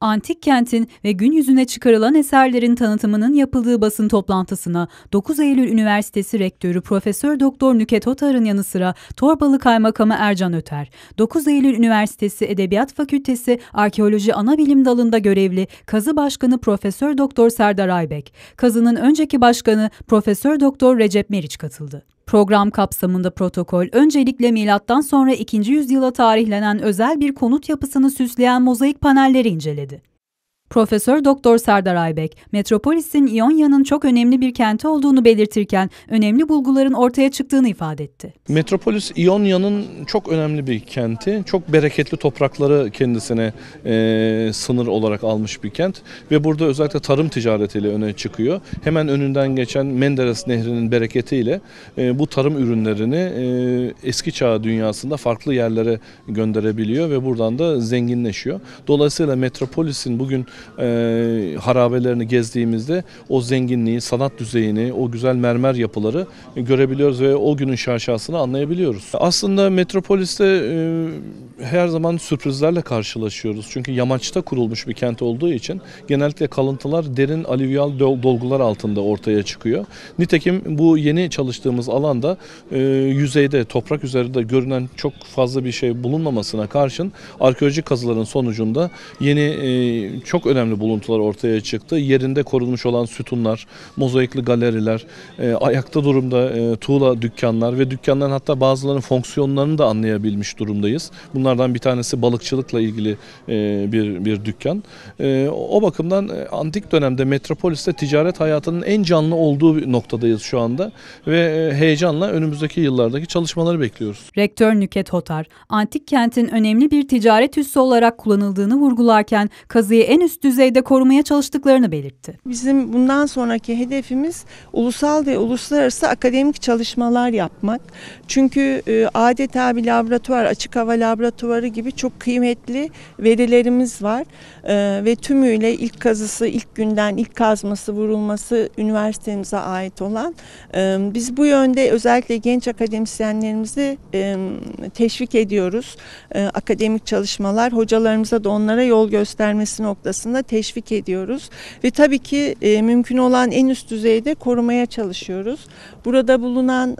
Antik kentin ve gün yüzüne çıkarılan eserlerin tanıtımının yapıldığı basın toplantısına 9 Eylül Üniversitesi Rektörü Profesör Doktor Nüket Otar'ın yanı sıra Torbalı Kaymakamı Ercan Öter, 9 Eylül Üniversitesi Edebiyat Fakültesi Arkeoloji Anabilim Dalı'nda görevli Kazı Başkanı Profesör Doktor Serdar Aybek, Kazı'nın önceki başkanı Profesör Doktor Recep Meriç katıldı. Program kapsamında protokol öncelikle milattan sonra 2. yüzyıla tarihlenen özel bir konut yapısını süsleyen mozaik panelleri inceledi. Profesör Doktor Serdar Aybek, Metropolis'in İonya'nın çok önemli bir kenti olduğunu belirtirken önemli bulguların ortaya çıktığını ifade etti. Metropolis İonya'nın çok önemli bir kenti, çok bereketli toprakları kendisine e, sınır olarak almış bir kent ve burada özellikle tarım ticaretiyle öne çıkıyor. Hemen önünden geçen Menderes Nehri'nin bereketiyle e, bu tarım ürünlerini e, eski çağ dünyasında farklı yerlere gönderebiliyor ve buradan da zenginleşiyor. Dolayısıyla metropolisin bugün e, harabelerini gezdiğimizde o zenginliği, sanat düzeyini, o güzel mermer yapıları görebiliyoruz ve o günün şaşasını anlayabiliyoruz. Aslında metropoliste e, her zaman sürprizlerle karşılaşıyoruz. Çünkü yamaçta kurulmuş bir kent olduğu için genellikle kalıntılar derin alüvyal dolgular altında ortaya çıkıyor. Nitekim bu yeni çalıştığımız alanda e, yüzeyde, toprak üzerinde görünen çok fazla bir şey bulunmamasına karşın arkeolojik kazıların sonucunda yeni e, çok önemli buluntular ortaya çıktı. Yerinde korunmuş olan sütunlar, mozaikli galeriler, e, ayakta durumda e, tuğla dükkanlar ve dükkanların hatta bazılarının fonksiyonlarını da anlayabilmiş durumdayız. Bunlar Bunlardan bir tanesi balıkçılıkla ilgili e, bir bir dükkan. E, o bakımdan e, antik dönemde metropoliste ticaret hayatının en canlı olduğu noktadayız şu anda ve heyecanla önümüzdeki yıllardaki çalışmaları bekliyoruz. Rektör Nüket Hotar, antik kentin önemli bir ticaret üssü olarak kullanıldığını vurgularken kazıyı en üst düzeyde korumaya çalıştıklarını belirtti. Bizim bundan sonraki hedefimiz ulusal ve uluslararası akademik çalışmalar yapmak. Çünkü adeta bir laboratuvar, açık hava laboratuvarı laboratuvarı gibi çok kıymetli verilerimiz var. E, ve tümüyle ilk kazısı, ilk günden ilk kazması, vurulması üniversitemize ait olan. E, biz bu yönde özellikle genç akademisyenlerimizi e, teşvik ediyoruz. E, akademik çalışmalar, hocalarımıza da onlara yol göstermesi noktasında teşvik ediyoruz. Ve tabii ki e, mümkün olan en üst düzeyde korumaya çalışıyoruz. Burada bulunan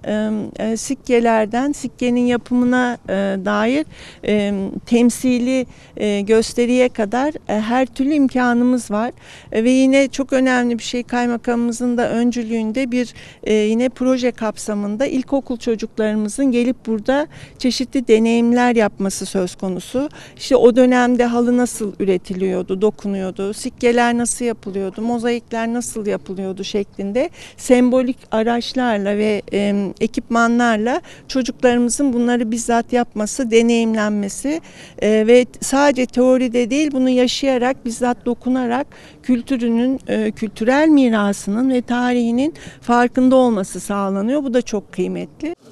e, sikkelerden, sikkenin yapımına e, dair e, temsili e, gösteriye kadar e, her türlü imkanımız var. E, ve yine çok önemli bir şey kaymakamımızın da öncülüğünde bir e, yine proje kapsamında ilkokul çocuklarımızın gelip burada çeşitli deneyimler yapması söz konusu. İşte o dönemde halı nasıl üretiliyordu, dokunuyordu, sikkeler nasıl yapılıyordu, mozaikler nasıl yapılıyordu şeklinde sembolik araçlarla ve e, ekipmanlarla çocuklarımızın bunları bizzat yapması, deneyimlenmesi öğrenmesi e, ve sadece teoride değil bunu yaşayarak bizzat dokunarak kültürünün e, kültürel mirasının ve tarihinin farkında olması sağlanıyor. Bu da çok kıymetli.